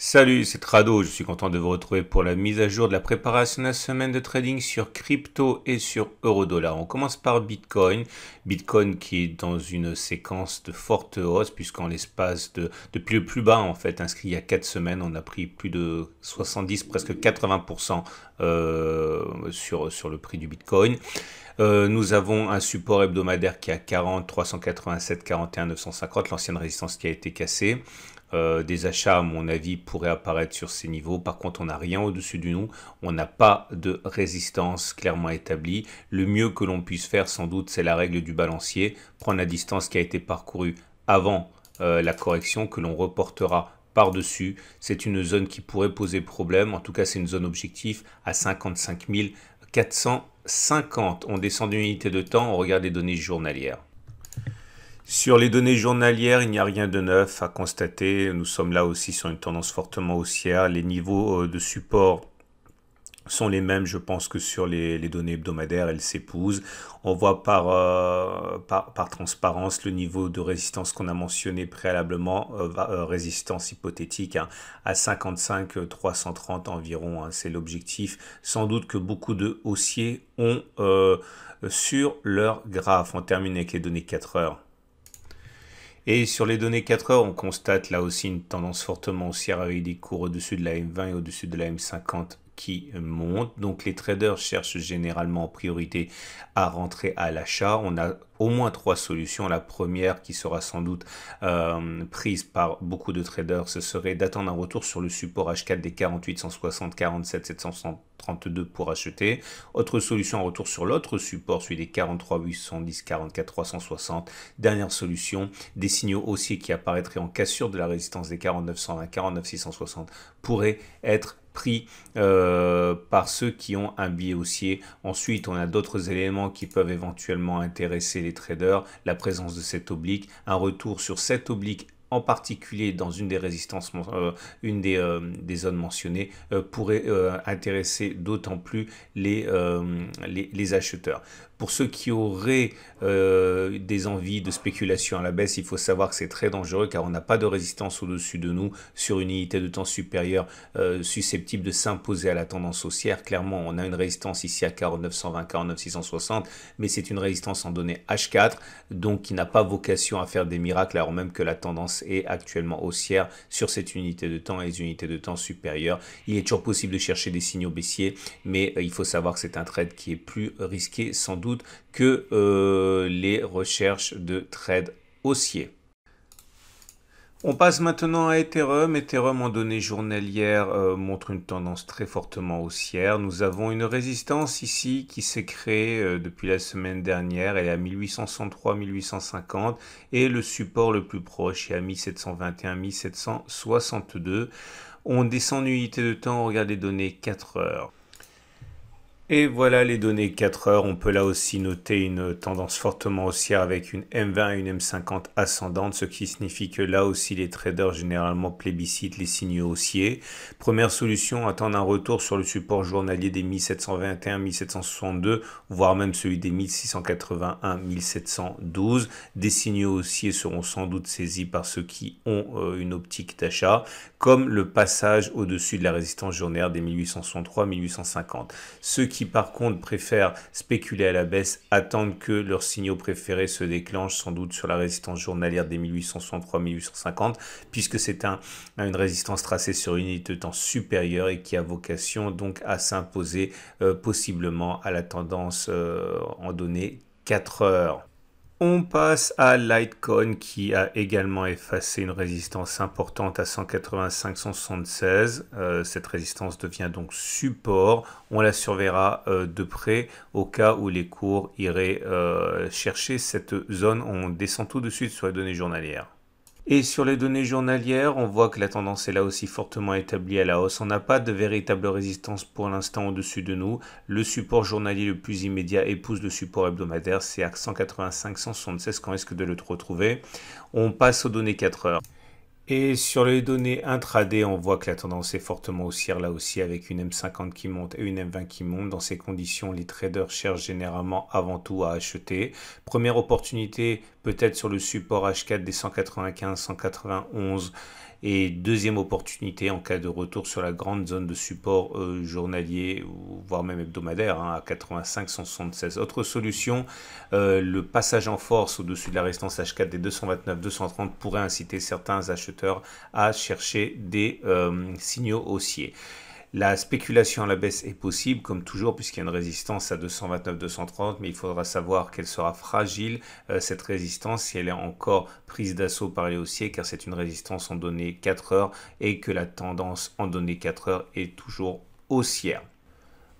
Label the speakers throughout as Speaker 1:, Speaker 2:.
Speaker 1: Salut, c'est Trado, je suis content de vous retrouver pour la mise à jour de la préparation de la semaine de trading sur crypto et sur euro-dollar. On commence par Bitcoin, Bitcoin qui est dans une séquence de forte hausse puisqu'en l'espace de depuis le plus bas en fait inscrit il y a 4 semaines, on a pris plus de 70 presque 80% euh, sur sur le prix du Bitcoin. Euh, nous avons un support hebdomadaire qui est à 40, 387, 41, 950, l'ancienne résistance qui a été cassée. Euh, des achats, à mon avis, pourraient apparaître sur ces niveaux. Par contre, on n'a rien au-dessus du nous. On n'a pas de résistance clairement établie. Le mieux que l'on puisse faire, sans doute, c'est la règle du balancier. Prendre la distance qui a été parcourue avant euh, la correction que l'on reportera par-dessus. C'est une zone qui pourrait poser problème. En tout cas, c'est une zone objectif à 55 450. On descend d'une unité de temps, on regarde les données journalières. Sur les données journalières, il n'y a rien de neuf à constater. Nous sommes là aussi sur une tendance fortement haussière. Les niveaux euh, de support sont les mêmes, je pense, que sur les, données hebdomadaires, elles s'épousent. On voit euh, par, par, transparence le niveau de résistance qu'on a mentionné préalablement, euh, résistance hypothétique, hein, à 55-330 environ, hein. c'est l'objectif. Sans doute que beaucoup de haussiers ont sur leur graphe. On termine avec les données 4 heures. Et sur les données 4 heures, on constate là aussi une tendance fortement haussière avec des cours au-dessus de la M20 et au-dessus de la M50 qui monte. Donc les traders cherchent généralement en priorité à rentrer à l'achat. On a au moins trois solutions. La première, qui sera sans doute euh, prise par beaucoup de traders, ce serait d'attendre un retour sur le support H4 des 48, 160, 47, 732 pour acheter. Autre solution, un retour sur l'autre support, celui des 43, 810, 44, 360. Dernière solution, des signaux haussiers qui apparaîtraient en cassure de la résistance des 49, 120, 49, 660 pourraient être pris euh, par ceux qui ont un billet haussier. Ensuite, on a d'autres éléments qui peuvent éventuellement intéresser traders, la présence de cet oblique, un retour sur cette oblique en particulier dans une des résistances, euh, une euh, des, zones mentionnées, euh, pourrait intéresser d'autant plus les, les, acheteurs. Pour ceux qui auraient euh, des envies de spéculation à la baisse, il faut savoir que c'est très dangereux car on n'a pas de résistance au-dessus de nous sur une unité de temps supérieure euh, susceptible de s'imposer à la tendance haussière. Clairement, on a une résistance ici à 4920, 4960, mais c'est une résistance en données H4, donc qui n'a pas vocation à faire des miracles alors même que la tendance est actuellement haussière sur cette unité de temps et les unités de temps supérieures. Il est toujours possible de chercher des signaux baissiers, mais euh, il faut savoir que c'est un trade qui est plus risqué sans doute que euh, les recherches de trades haussiers. On passe maintenant à Ethereum. Ethereum en données journalières euh, montre une tendance très fortement haussière. Nous avons une résistance ici qui s'est créée euh, depuis la semaine dernière. et à 1863-1850 et le support le plus proche est à 1721-1762. On descend une unité de temps, on regarde les données 4 heures. Et voilà les données 4 heures. On peut là aussi noter une tendance fortement haussière avec une M20 et une M50 ascendante, ce qui signifie que là aussi les traders généralement plébiscitent les signaux haussiers. Première solution, attendre un retour sur le support journalier des 1721, 1762, voire même celui des 1681, 1712. Des signaux haussiers seront sans doute saisis par ceux qui ont euh, une optique d'achat, comme le passage au-dessus de la résistance journalière des 1863, 1850. Ceux qui par contre préfèrent spéculer à la baisse attendent que leurs signaux préférés se déclenchent sans doute sur la résistance journalière des 1863-1850 puisque c'est une résistance tracée sur une unité de temps supérieure et qui a vocation donc à s'imposer euh, possiblement à la tendance euh, en donnée 4 heures. On passe à Litecoin qui a également effacé une résistance importante à 185.76. Euh, cette résistance devient donc support. On la surveillera euh, de près au cas où les cours iraient euh, chercher cette zone. On descend tout de suite sur les données journalières. Et sur les données journalières, on voit que la tendance est là aussi fortement établie à la hausse. On n'a pas de véritable résistance pour l'instant au-dessus de nous. Le support journalier le plus immédiat épouse le support hebdomadaire, c'est à 185-176 qu'on risque de le retrouver. On passe aux données 4 heures. Et sur les données intraday, on voit que la tendance est fortement haussière là aussi avec une M50 qui monte et une M20 qui monte. Dans ces conditions, les traders cherchent généralement avant tout à acheter. Première opportunité peut-être sur le support H4 des 195-191 et deuxième opportunité en cas de retour sur la grande zone de support euh, journalier, voire même hebdomadaire, hein, à 85, 176. Autre solution, euh, le passage en force au-dessus de la résistance H4 des 229, 230 pourrait inciter certains acheteurs à chercher des euh, signaux haussiers. La spéculation à la baisse est possible, comme toujours, puisqu'il y a une résistance à 229-230, mais il faudra savoir qu'elle sera fragile, euh, cette résistance, si elle est encore prise d'assaut par les haussiers, car c'est une résistance en données 4 heures et que la tendance en données 4 heures est toujours haussière.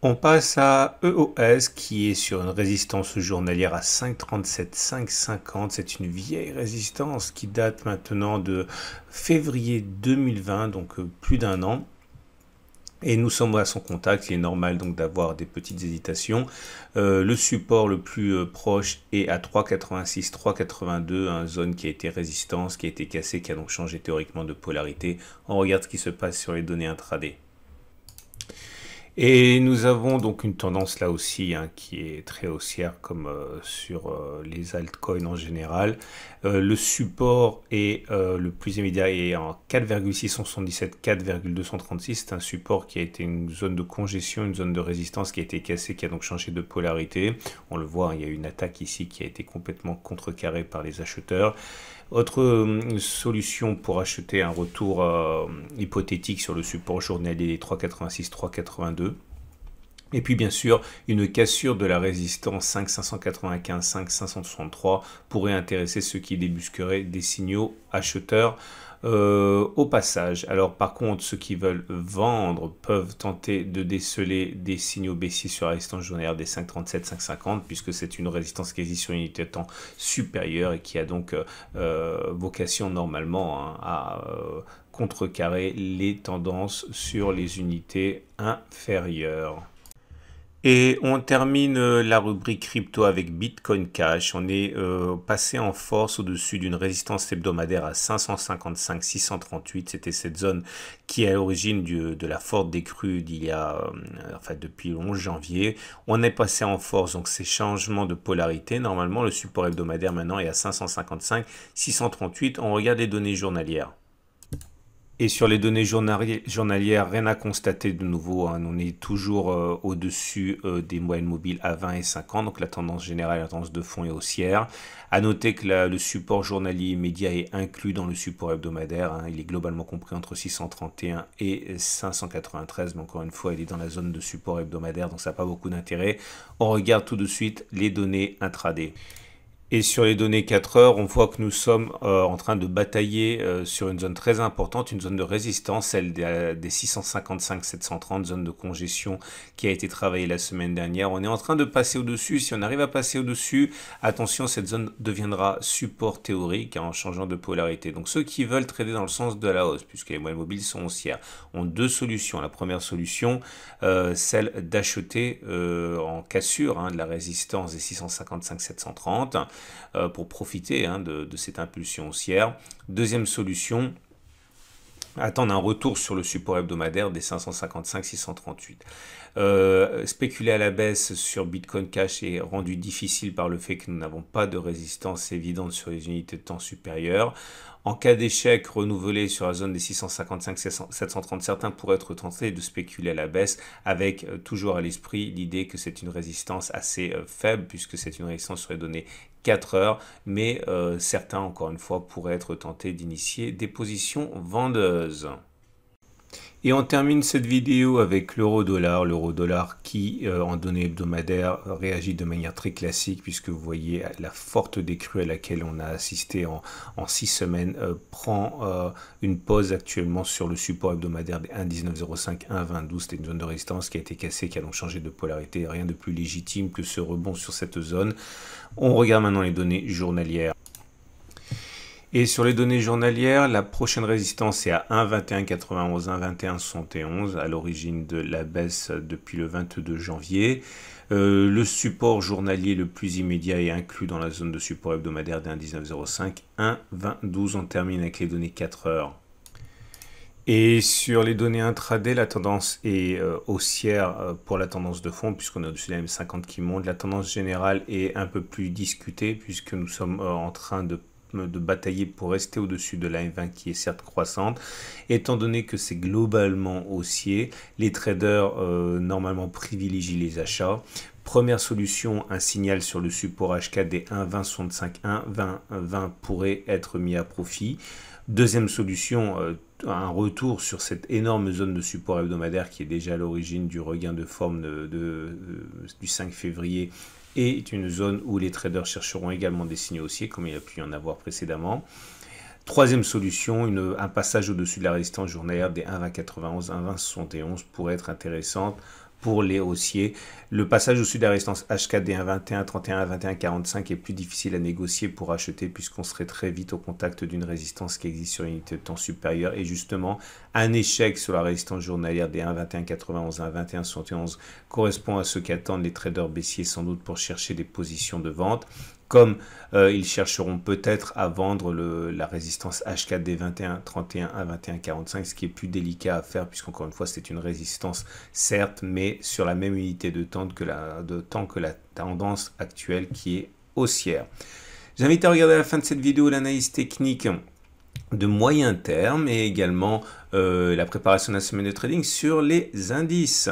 Speaker 1: On passe à EOS qui est sur une résistance journalière à 5,37, 5,50. C'est une vieille résistance qui date maintenant de février 2020, donc euh, plus d'un an et nous sommes à son contact, il est normal donc d'avoir des petites hésitations. Euh, le support le plus euh, proche est à 3,86, 3,82, une zone qui a été résistance, qui a été cassée, qui a donc changé théoriquement de polarité. On regarde ce qui se passe sur les données intraday. Et nous avons donc une tendance là aussi hein, qui est très haussière comme euh, sur euh, les altcoins en général. Euh, le support est le plus immédiat est en 4,677, 4,236. C'est un support qui a été une zone de congestion, une zone de résistance qui a été cassée, qui a donc changé de polarité. On le voit, hein, il y a une attaque ici qui a été complètement contrecarrée par les acheteurs. Autre hum, solution pour acheter un retour euh, hypothétique sur le support journalier des 3,86-3,82. Et puis bien sûr, une cassure de la résistance 5595-5563 pourrait intéresser ceux qui débusqueraient des signaux acheteurs euh, au passage. Alors par contre, ceux qui veulent vendre peuvent tenter de déceler des signaux baissiers sur la résistance journalière des 5,37-5,50 puisque c'est une résistance quasi sur une unité de temps supérieure et qui a donc euh, euh, vocation normalement hein, à contrecarrer les tendances sur les unités inférieures. Et on termine euh, la rubrique crypto avec Bitcoin Cash. On est euh, passé en force au-dessus d'une résistance hebdomadaire à 555-638. C'était cette zone qui est à l'origine de la forte décrue d'il y a, euh, enfin depuis le 11 janvier. On est passé en force, donc ces changements de polarité. Normalement, le support hebdomadaire maintenant est à 555-638. On regarde les données journalières. Et sur les données journalières, rien à constater de nouveau. Hein. On est toujours euh, au-dessus euh, des moyennes mobiles à 20 et 50, donc la tendance générale, la tendance de fond est haussière. A noter que le support journalier immédiat est inclus dans le support hebdomadaire. Hein. Il est globalement compris entre 631 et 593, mais encore une fois, il est dans la zone de support hebdomadaire, donc ça n'a pas beaucoup d'intérêt. On regarde tout de suite les données intraday. Et sur les données 4 heures, on voit que nous sommes euh, en train de batailler euh, sur une zone très importante, une zone de résistance, celle des, 655-730, euh, zone de congestion qui a été travaillée la semaine dernière. On est en train de passer au-dessus. Si on arrive à passer au-dessus, attention, cette zone deviendra support théorique hein, en changeant de polarité. Donc ceux qui veulent trader dans le sens de la hausse, puisque les moyennes mobiles sont haussières, ont deux solutions. La première solution, celle d'acheter en cassure hein, de la résistance des 655-730 euh, pour profiter hein, de, cette impulsion haussière. Deuxième solution, attendre un retour sur le support hebdomadaire des 555-638. Euh, spéculer à la baisse sur Bitcoin Cash est rendu difficile par le fait que nous n'avons pas de résistance évidente sur les unités de temps supérieures. En cas d'échec renouvelé sur la zone des 655-730, certains pourraient être tentés de spéculer à la baisse avec euh, toujours à l'esprit l'idée que c'est une résistance assez euh, faible puisque c'est une résistance sur les données 4 heures, mais euh, certains, encore une fois, pourraient être tentés d'initier des positions vendeuses. Et on termine cette vidéo avec l'euro-dollar, l'euro-dollar qui, euh, en données hebdomadaires, réagit de manière très classique puisque vous voyez la forte décrue à laquelle on a assisté en, 6 six semaines euh, prend euh, une pause actuellement sur le support hebdomadaire des 1,1905, 1,2012. C'était une zone de résistance qui a été cassée, qui a donc changé de polarité. Rien de plus légitime que ce rebond sur cette zone. On regarde maintenant les données journalières. Et sur les données journalières, la prochaine résistance est à 1,2191, 1,2171 à l'origine de la baisse depuis le 22 janvier. Euh, le support journalier le plus immédiat est inclus dans la zone de support hebdomadaire d'un 1.1905 1,2012. On termine avec les données 4 heures. Et sur les données intraday, la tendance est euh, haussière euh, pour la tendance de fond, puisqu'on est au-dessus de la M50 qui monte. La tendance générale est un peu plus discutée, puisque nous sommes en train de de batailler pour rester au-dessus de la M20 qui est certes croissante. Étant donné que c'est globalement haussier, les traders euh, normalement privilégient les achats. Première solution, un signal sur le support HK des 1,20,65,1, 20, 20 pourrait être mis à profit. Deuxième solution, euh, un retour sur cette énorme zone de support hebdomadaire qui est déjà à l'origine du regain de forme euh, du 5 février et est une zone où les traders chercheront également des signaux haussiers comme il a pu y en avoir précédemment. Troisième solution, un passage au-dessus de la résistance journalière des 1,91, 1,71 pourrait être intéressante pour les haussiers. Le passage au sud de la résistance H4 1,21, 31, 21, 45 est plus difficile à négocier pour acheter puisqu'on serait très vite au contact d'une résistance qui existe sur une unité de temps supérieure. Et justement, un échec sur la résistance journalière des 1,21, 91, 21, 71 correspond à ce qu'attendent les traders baissiers sans doute pour chercher des positions de vente comme euh, ils chercheront peut-être à vendre la résistance H4 des 21.31 31 à 21, ce qui est plus délicat à faire, puisqu'encore une fois, c'est une résistance, certes, mais sur la même unité de temps que la, de temps que la tendance actuelle qui est haussière. J'invite à regarder à la fin de cette vidéo l'analyse technique de moyen terme et également euh, la préparation de la semaine de trading sur les indices.